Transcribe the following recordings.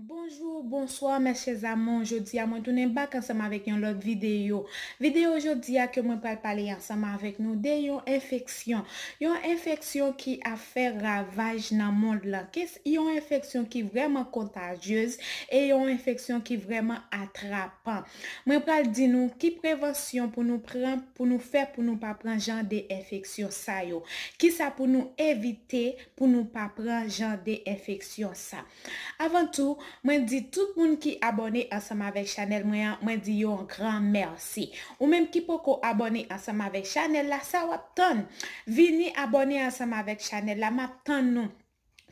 Bonjour, bonsoir, mes chèz amon. Je di a mwen tounen bak ansama vek yon log videyo. Videyo je di a ke mwen pal pale ansama vek nou de yon infeksyon. Yon infeksyon ki a fè ravaj nan mond la. Yon infeksyon ki vreman kontajyez e yon infeksyon ki vreman atrapan. Mwen pal di nou ki prevensyon pou nou pren, pou nou fè pou nou pa pren jan de infeksyon sa yo. Ki sa pou nou evite pou nou pa pren jan de infeksyon sa. Mwen di tout moun ki abone ansam avek chanel mwen di yon gran mersi. Ou menm ki po ko abone ansam avek chanel la sa wap ton. Vini abone ansam avek chanel la ma ton nou.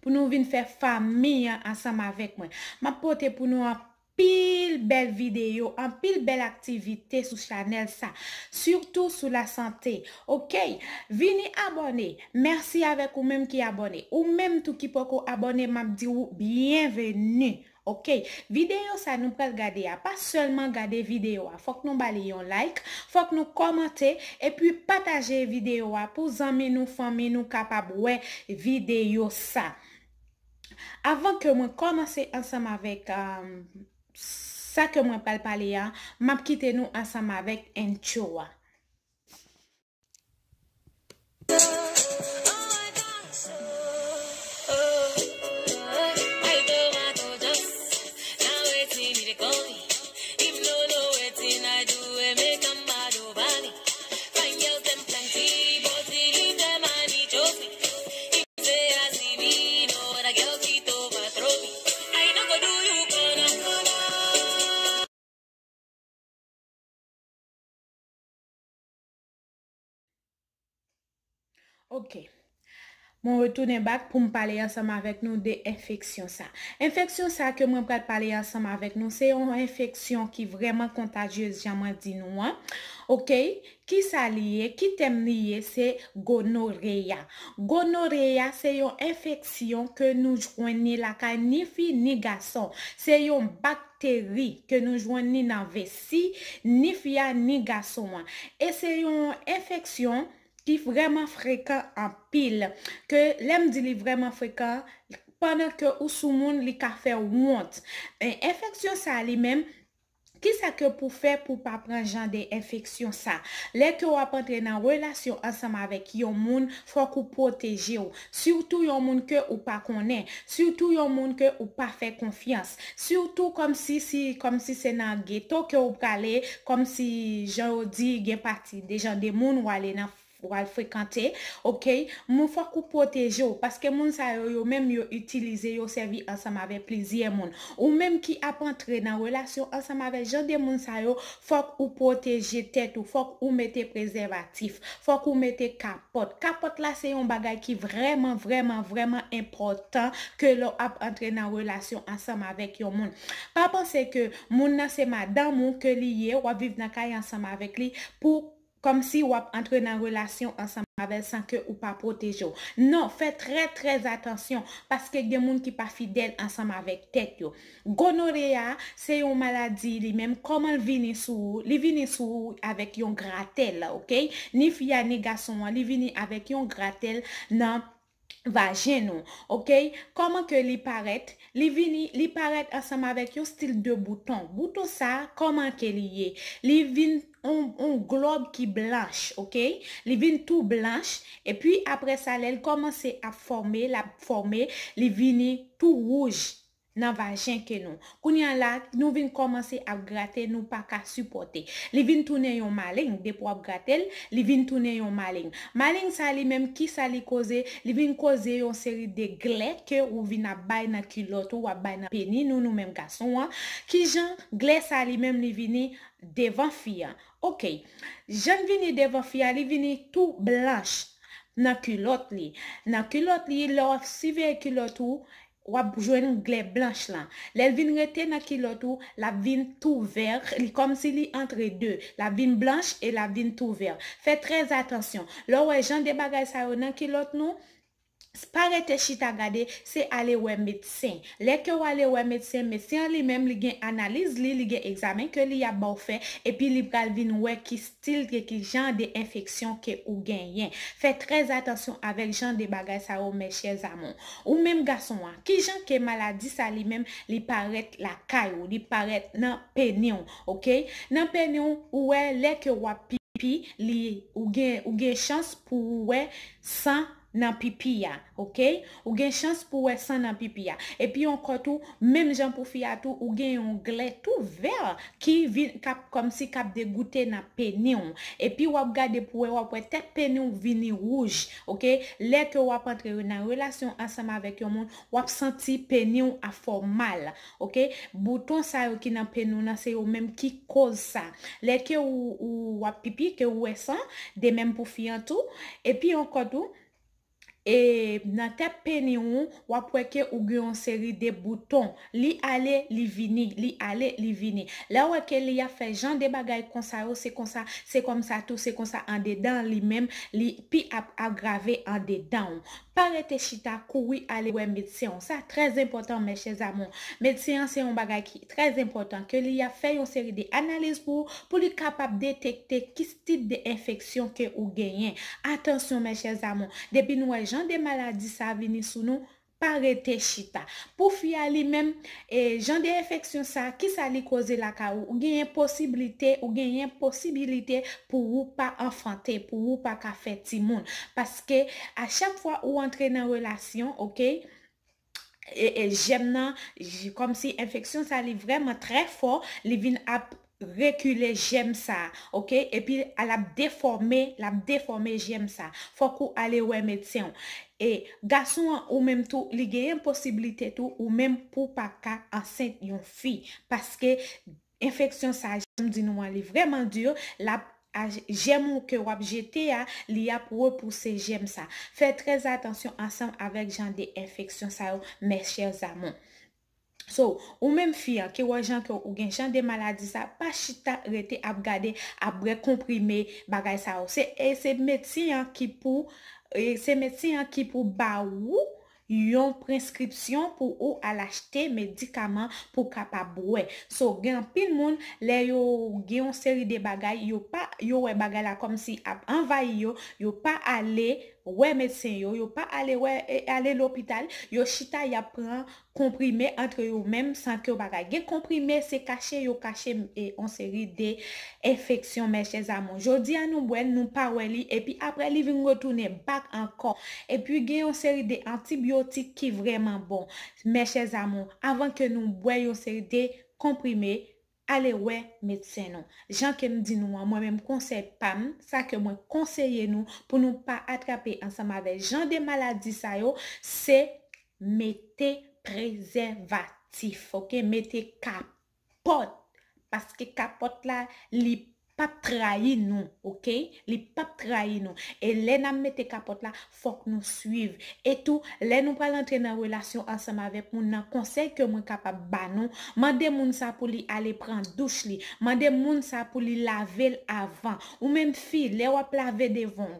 Pou nou vin fe fami ansam avek mwen. Ma pote pou nou ap. pil bel videyo, an pil bel aktivite sou chanel sa. Surtou sou la sante. Ok, vini abone, mersi avek ou menm ki abone. Ou menm tou ki pokou abone, mab di ou, bienveni. Ok, videyo sa nou prez gade ya. Pa selman gade videyo a. Fok nou bali yon like, fok nou komante, epi pataje videyo a pou zanmen nou fomen nou kapab we videyo sa. Avan ke mwen komanse ansam avek videyo, euh, Sa ke mwen pal pale ya, map kite nou asama vek en chowa. Ok, mwen wotounen bak pou mwen pale yansama vek nou de infeksyon sa. Infeksyon sa ke mwen prate pale yansama vek nou, se yon infeksyon ki vreman kontajyez janman di nou an. Ok, ki sa liye, ki tem liye, se gonoreya. Gonoreya se yon infeksyon ke nou jwenni la ka ni fi ni gason. Se yon bakteri ke nou jwenni nan vesi, ni fya ni gason an. E se yon infeksyon... pi vreman frekant an pil. Ke lem di li vreman frekant, pandan ke ou sou moun li ka fe ou mwant. Ben, infeksyon sa li men, ki sa ke pou fe pou pa pran jan de infeksyon sa? Le ke ou ap entre nan relasyon ansam avek yon moun, fwa ku poteje ou. Soutou yon moun ke ou pa konen. Soutou yon moun ke ou pa fe konfians. Soutou kom si se nan geto ke ou prale, kom si jan ou di gen pati de jan de moun wale nan fwak. bral frekante, ok, moun fok ou protej yo, paske moun sayo yo menm yo utilize yo sevi ansam ave pleziye moun, ou menm ki ap entre nan relasyon ansam ave jande moun sayo, fok ou proteje tet ou fok ou mete prezervatif fok ou mete kapot, kapot la se yon bagay ki vreman, vreman vreman impotant ke lo ap entre nan relasyon ansam ave yo moun, pa pense ke moun nan sema dan moun ke liye ou aviv nan kay ansam ave li, pou kom si wap entre nan relasyon ansanm avèl sanke ou pa protejo. Non, fè tre trez atensyon, paske gen moun ki pa fidèl ansanm avèk tek yo. Gonorea, se yon maladi li menm, koman li vini sou, li vini sou avèk yon gratel, ok? Ni fia, ni gason, li vini avèk yon gratel nan protek. Vajen nou, ok, koman ke li paret, li vini, li paret asama vek yo stil de bouton, bouton sa, koman ke li ye, li vini, on globe ki blanche, ok, li vini tou blanche, e pi apre sa lèl komanse a formé, la formé, li vini tou rouge. nan vajen ke nou. Koun yan la, nou vin komanse apgrate, nou pa ka supporte. Li vin toune yon maling, depo apgratel, li vin toune yon maling. Maling sa li menm ki sa li koze, li vin koze yon seri de gle, ke ou vin abay nan kilotou, wabay nan peni, nou nou menm gasonwa. Ki jan, gle sa li menm li vini devan fia. Ok, jan vini devan fia, li vini tou blanche nan kilot li. Nan kilot li, lor siveye kilotou, wap jwen glè blanche lan. Lè vin rete nan kilot ou, la vin tou ver, li kom si li entre dè. La vin blanche, e la vin tou ver. Fè trez atensyon. Lò wè jan de bagay sa ou nan kilot nou, Parete chita gade, se alewe medisyen. Lek yo alewe medisyen, medisyen li menm li gen analiz li, li gen examen ke li yabou fe, epi li galvin we ki stil de ki jan de infeksyon ke ou gen yen. Fè trez atensyon avek jan de bagay sa ou me chè zamon. Ou menm gason an, ki jan ke maladi sa li menm li paret lakay ou li paret nan penyon, ok? Nan penyon ou we leke wapipi, li ou gen chans pou ou we san. nan pipi ya. Ok? Ou gen chans pou wè san nan pipi ya. E pi yon kotou, menm jan pou fiyatou ou gen yon gle tou ver ki kap kom si kap degoute nan penyon. E pi wap gade pou wè wap wè tek penyon vini rouge. Ok? Lè ke wap antre yon nan relasyon ansama vek yon moun wap senti penyon a formal. Ok? Bouton sa yon ki nan penyon nan se yon menm ki koz sa. Lè ke wap pipi ke wè san, de menm pou fiyatou e pi yon kotou e nan tap penyon wapweke ou geyon seri de bouton li ale li vini li ale li vini. La wakke li ya fe jan de bagay konsa ou se konsa se konsa tou se konsa an dedan li mem li pi ap agrave an dedan ou. Parete chita koui ale we medsyon. Sa trez important meche zamon. Medsyon se yon bagay ki trez important ke li ya fe yon seri de analiz pou pou li kapap detekte kis tit de infeksyon ke ou genyen. Atensyon meche zamon. Debi nou aje Jan de maladi sa veni sou nou parete chita. Pou fya li men, jan de infeksyon sa, ki sa li koze la ka ou? Ou genyen posibilite, ou genyen posibilite pou ou pa enfante, pou ou pa ka feti moun. Paske, a chap fwa ou antre nan relasyon, ok, jem nan, kom si infeksyon sa li vreman tre fwo, li vin ap, rekule jem sa, ok? Epi, al ap deforme, jem sa. Fok ou ale we medsyon. E, gasou an ou mem tou, li geyen posibilite tou ou mem pou pa ka ansen yon fi. Paske infeksyon sa jem di nou an li vreman dur, la jem ou ke wap jete ya, li ap repouse jem sa. Fè trez atensyon ansen avèk jan de infeksyon sa yo, mes chèz amon. So, ou menm fi an, ki wajan ki ou gen chan de maladi sa, pa chita rete ap gade ap bre komprime bagay sa ou. Se e, meti e, an ki pou ba ou yon preskripsyon pou ou alachte medikaman pou kap ap wè. So, gen pil moun, le yo gen yon seri de bagay, yo wè bagay la kom si ap envay yo, yo pa ale... Ouè medsen yo, yo pa alè ouè e, alè l'opital, yo chita ya pran komprime entre yo mèm sankyo bagay. Gen komprime se kache yo kache yon e, seri de infeksyon, mè chè zamon. Jodi an nou bwen, nou pa wè li, epi apre li vingotounè, bak ankon. Epi gen yon seri de antibiotik ki vreman bon, mè chè zamon, avan ke nou bwen yon seri de komprime yon. Ale, wè, medsenon. Jan ke nou di nou, wè, mwen mèm konsey pam, sa ke mwen konseye nou pou nou pa atrape ansam ave jan de maladi sayo, se mette prezervatif, ok? Mette kapot. Paske kapot la, lip Pap trahi nou, ok? Li pap trahi nou. E le nan mette kapot la, fok nou suiv. Etou, le nou pal entre nan relasyon ansam avep moun nan konsey ke moun kapap ba nou. Man de moun sa pou li ale pran douche li. Man de moun sa pou li lavel avan. Ou men fi, le wap lavel devon.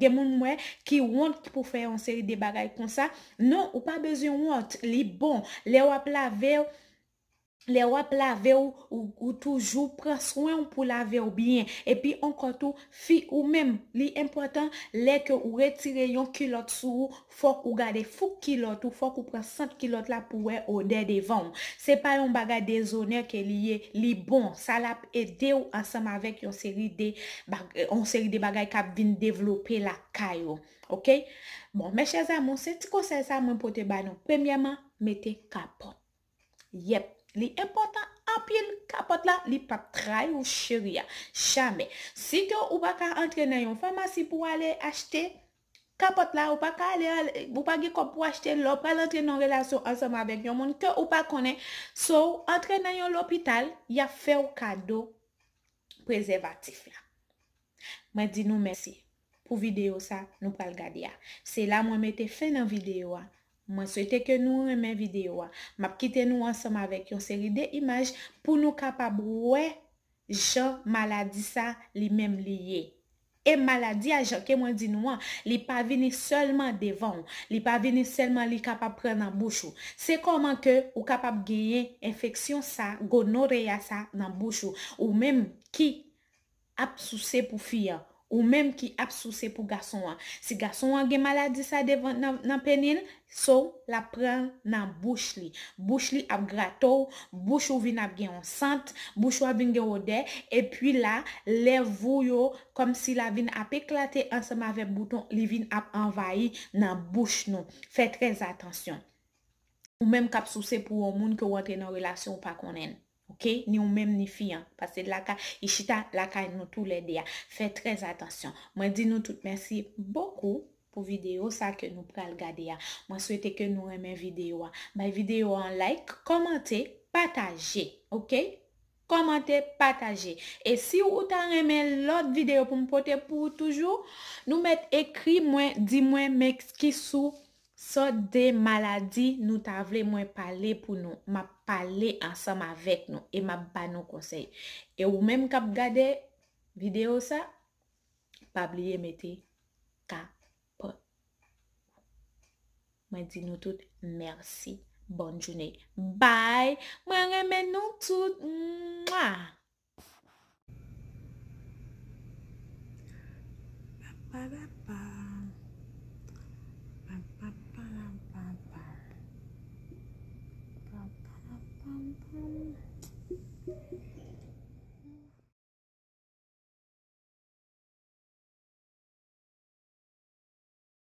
De moun mwen ki want pou fey anseri de bagay kon sa. Non, ou pa bezyon want. Li bon, le wap lavel avan. Le wap lave ou, ou toujou, pran swen pou lave ou byen. E pi, an kontou, fi ou mem. Li impotant, le ke ou retire yon kilot sou ou, fok ou gade fok kilot ou, fok ou pran sent kilot la pou we ode devan. Se pa yon bagay de zoner ke li bon, sa lape ede ou ansam avek yon seri de bagay kap vin devlope la kayo. Ok? Bon, mecheza moun, se ti konsen sa moun pote banon, premiyaman, mete kap. Yep. Li impotant apil kapot la, li pa trai ou che ria. Chame. Si te ou pa ka entre nan yon famasi pou ale achete kapot la, ou pa ka ale, ou pa ge kop pou achete lop, al entre nan relasyon ansama vek yon moun, te ou pa kone, sou entre nan yon lopital, ya fe ou kado prezevatif la. Mwen di nou mersi pou video sa nou pral gadi ya. Se la mwen mette fe nan video a, Mwen souyte ke nou wè men videyo wè. Map kite nou wè som avèk yon seri de imaj pou nou kapab wè jò maladi sa li mem li ye. E maladi a jò ke mwen di nou wè, li pa vini solman devon. Li pa vini solman li kapab pren nan bouchou. Se koman ke ou kapab geye infeksyon sa, gonore ya sa nan bouchou. Ou mem ki ap sou se pou fia. Ou menm ki ap souse pou gason an. Si gason an gen maladi sa devan nan penin, sou la pren nan bouch li. Bouch li ap grato, bouch ou vin ap gen ansant, bouch ou ap vinge ode. E pi la, le vou yo kom si la vin ap eklate ansama ve bouton li vin ap envay nan bouch nou. Fè trez atensyon. Ou menm ki ap souse pou ou moun ki wote nan relasyon pa konen. Ok? Ni ou menm ni fiyan. Pase laka, ishita laka nou tou lede ya. Fè trez atensyon. Mwen di nou tout mersi boku pou video sa ke nou pral gade ya. Mwen souete ke nou remen video a. Bay video an like, komante, pataje. Ok? Komante, pataje. E si ou ou tan remen lot video pou mpote pou ou toujou, nou met ekri mwen, di mwen, mèk skisou. So de maladi, nou ta vle mwen pale pou nou. Ma pale ansam avek nou. E ma ban nou konsey. E ou men mkap gade video sa, pabliye meti ka pot. Mwen di nou tout, mersi. Bon jouni. Bye! Mwen reme nou tout! Mwa!